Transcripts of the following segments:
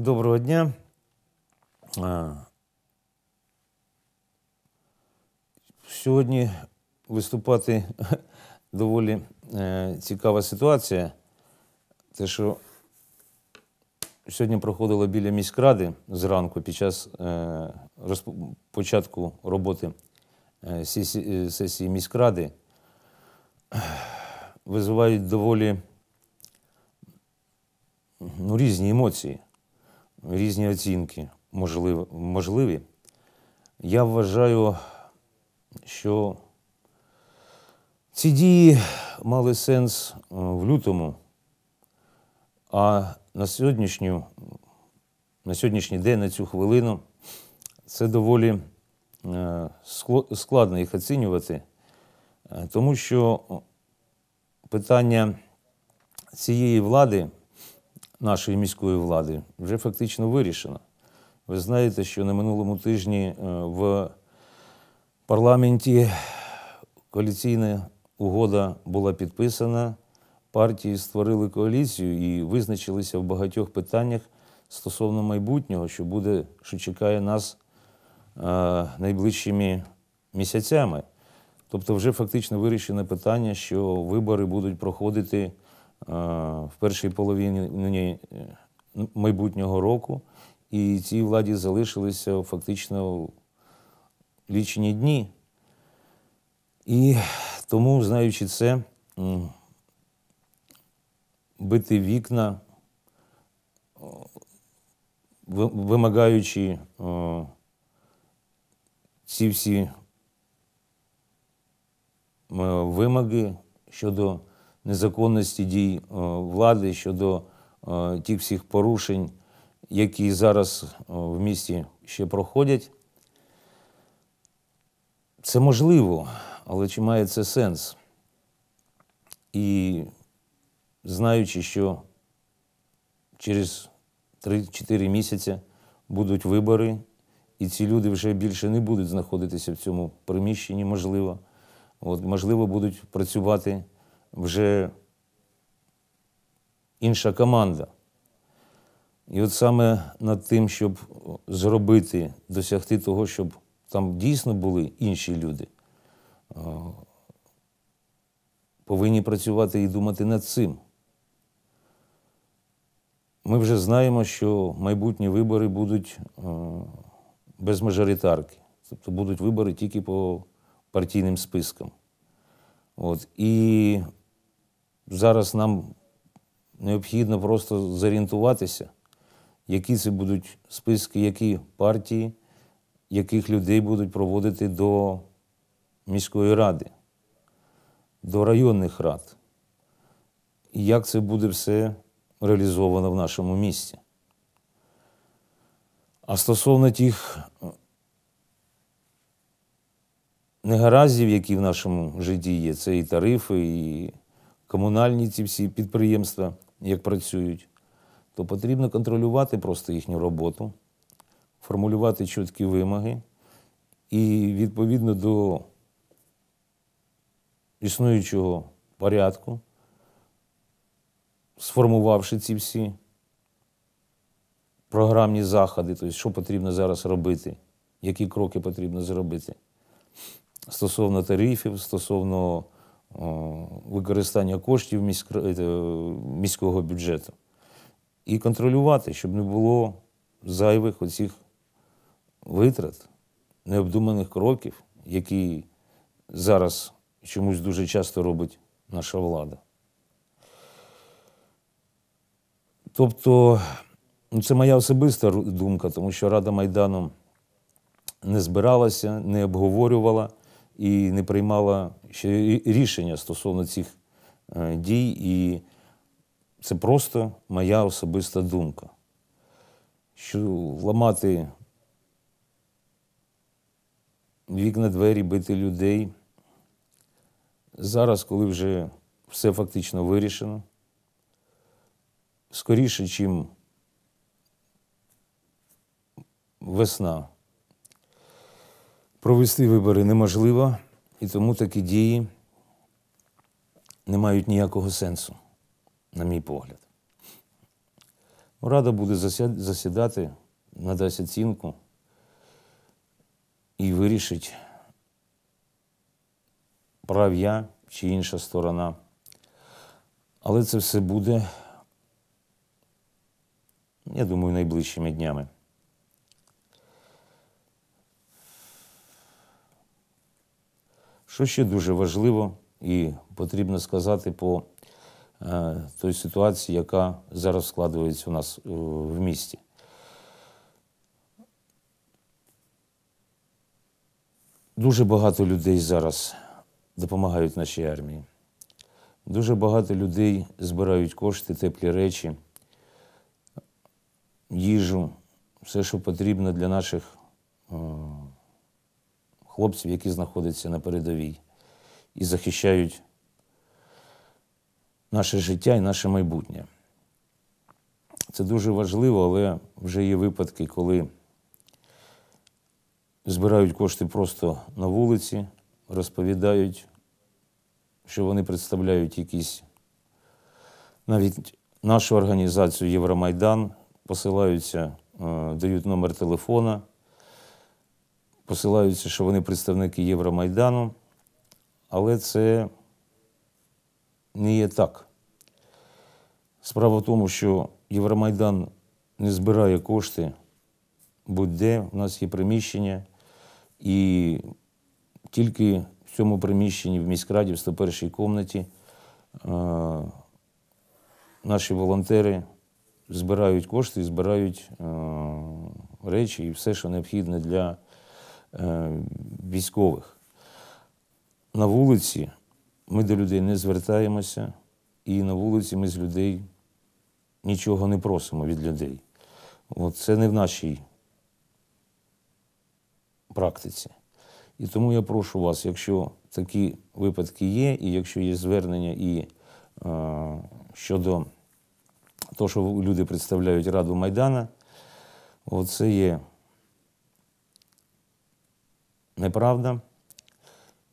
Доброго дня. Сьогодні виступати доволі е, цікава ситуація. Те, що сьогодні проходило біля міськради зранку під час е, початку роботи е, сесії міськради, визивають доволі ну, різні емоції різні оцінки можливі. Я вважаю, що ці дії мали сенс е, в лютому, а на сьогоднішню, на сьогоднішній день, на цю хвилину, це доволі е, складно їх оцінювати, е, тому що питання цієї влади нашої міської влади вже фактично вирішено. Ви знаєте, що на минулому тижні е, в парламенті коаліційна угода була підписана, партії створили коаліцію і визначилися в багатьох питаннях стосовно майбутнього, що буде, що чекає нас е, найближчими місяцями. Тобто, вже фактично вирішене питання, що вибори будуть проходити. Е, в першій половині ну, е, майбутнього року, і цій владі залишилися фактично лічені дні. І тому, знаючи це, бити вікна, е, вимагаючи ці всі вимоги щодо незаконності дій е, влади щодо е, тих всіх порушень, які зараз е, в місті ще проходять. Це можливо, але чи має це сенс? І знаючи, що через 3-4 місяці будуть вибори, і ці люди вже більше не будуть знаходитися в цьому приміщенні, можливо, От, можливо, будуть працювати вже інша команда. І от саме над тим, щоб зробити, досягти того, щоб там дійсно були інші люди, е, повинні працювати і думати над цим. Ми вже знаємо, що майбутні вибори будуть е, без мажоритарки, тобто будуть вибори тільки по партійним спискам. От. І Зараз нам необхідно просто зорієнтуватися, які це будуть списки, які партії, яких людей будуть проводити до міської ради, до районних рад, і як це буде все реалізовано в нашому місті. А стосовно тих е, негаразів, які в нашому житті є, це і тарифи, і комунальні ці всі підприємства, як працюють, то потрібно контролювати просто їхню роботу, формулювати чіткі вимоги і відповідно до існуючого порядку, сформувавши ці всі програмні заходи, тобто, що потрібно зараз робити, які кроки потрібно зробити. Стосовно тарифів, стосовно о, використання коштів е, е, міського бюджету. І контролювати, щоб не було зайвих оцих витрат, необдуманих кроків, які зараз чомусь дуже часто робить наша влада. Тобто, ну, це моя особиста думка, тому що Рада Майдану не збиралася, не обговорювала і не приймала ще рішення стосовно цих е, дій. І це просто моя особиста думка. Що ламати вікна двері, бити людей. Зараз, коли вже все фактично вирішено, скоріше, чим весна Провести вибори неможливо, і тому такі дії не мають ніякого сенсу, на мій погляд. Рада буде засідати, надасть оцінку і вирішить, прав я чи інша сторона. Але це все буде, я думаю, найближчими днями. Що ще дуже важливо і потрібно сказати по е, той ситуації, яка зараз складається у нас е, в місті. Дуже багато людей зараз допомагають нашій армії. Дуже багато людей збирають кошти, теплі речі, їжу, все, що потрібно для наших е, хлопців, які знаходяться на передовій і захищають наше життя і наше майбутнє. Це дуже важливо, але вже є випадки, коли збирають кошти просто на вулиці, розповідають, що вони представляють якісь навіть нашу організацію Євромайдан, посилаються, е, дають номер телефона посилаються, що вони представники Євромайдану, але це не є так. Справа в тому, що Євромайдан не збирає кошти, будь-де в нас є приміщення, і тільки в цьому приміщенні в міськраді, в 101-й комнаті е, наші волонтери збирають кошти, збирають е, речі і все, що необхідне для. Е, військових. На вулиці ми до людей не звертаємося, і на вулиці ми з людей нічого не просимо від людей. От Це не в нашій практиці. І тому я прошу вас, якщо такі випадки є, і якщо є звернення і е, щодо того, що люди представляють Раду Майдана, це є неправда.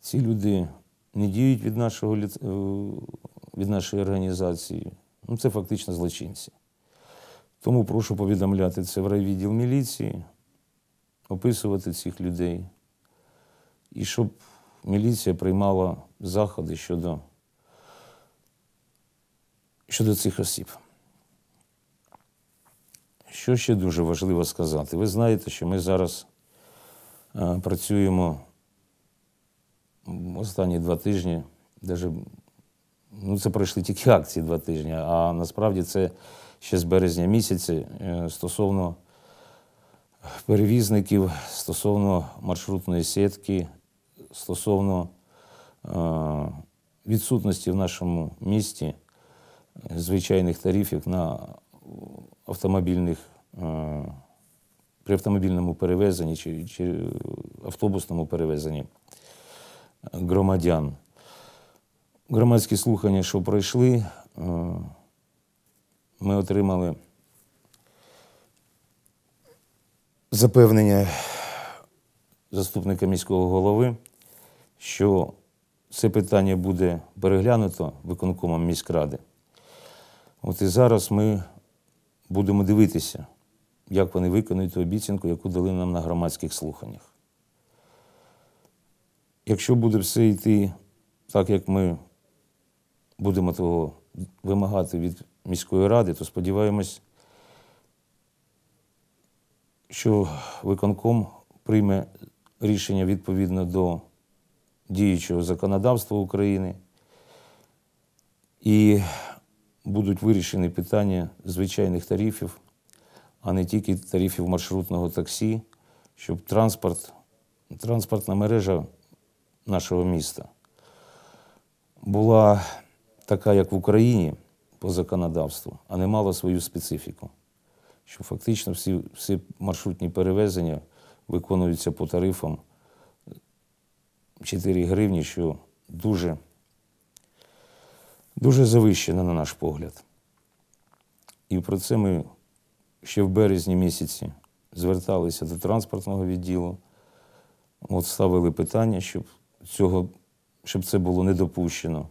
Ці люди не діють від нашого, е, від нашої організації. Ну, Це фактично злочинці. Тому прошу повідомляти це в райвідділ міліції, описувати цих людей і щоб міліція приймала заходи щодо, щодо цих осіб. Що ще дуже важливо сказати? Ви знаєте, що ми зараз працюємо останні два тижні, даже, ну це пройшли тільки акції два тижні, а насправді це ще з березня місяці е, стосовно перевізників, стосовно маршрутної сітки, стосовно е, відсутності в нашому місті звичайних тарифів на автомобільних. Е, при автомобільному перевезенні чи, чи автобусному перевезенні громадян. Громадські слухання, що пройшли, е, ми отримали запевнення заступника міського голови, що це питання буде переглянуто виконкомом міськради. От і зараз ми будемо дивитися як вони виконують ту обіцянку, яку дали нам на громадських слуханнях. Якщо буде все йти так, як ми будемо того вимагати від міської ради, то сподіваємось, що виконком прийме рішення відповідно до діючого законодавства України і будуть вирішені питання звичайних тарифів а не тільки тарифів маршрутного таксі, щоб транспорт, транспортна мережа нашого міста була така, як в Україні по законодавству, а не мала свою специфіку. Що фактично всі, всі маршрутні перевезення виконуються по тарифам 4 гривні, що дуже дуже завищено, на наш погляд. І про це ми ще в березні місяці зверталися до транспортного відділу, от ставили питання, щоб цього, щоб це було не допущено.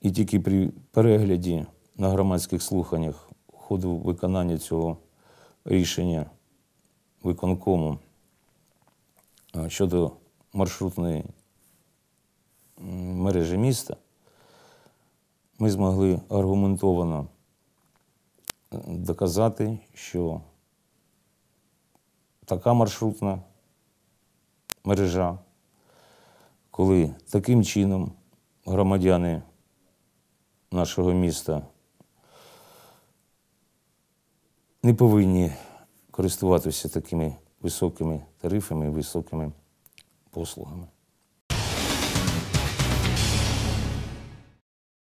І тільки при перегляді на громадських слуханнях ходу виконання цього рішення виконкому щодо маршрутної мережі міста ми змогли аргументовано доказати, що така маршрутна мережа, коли таким чином громадяни нашого міста не повинні користуватися такими високими тарифами і високими послугами.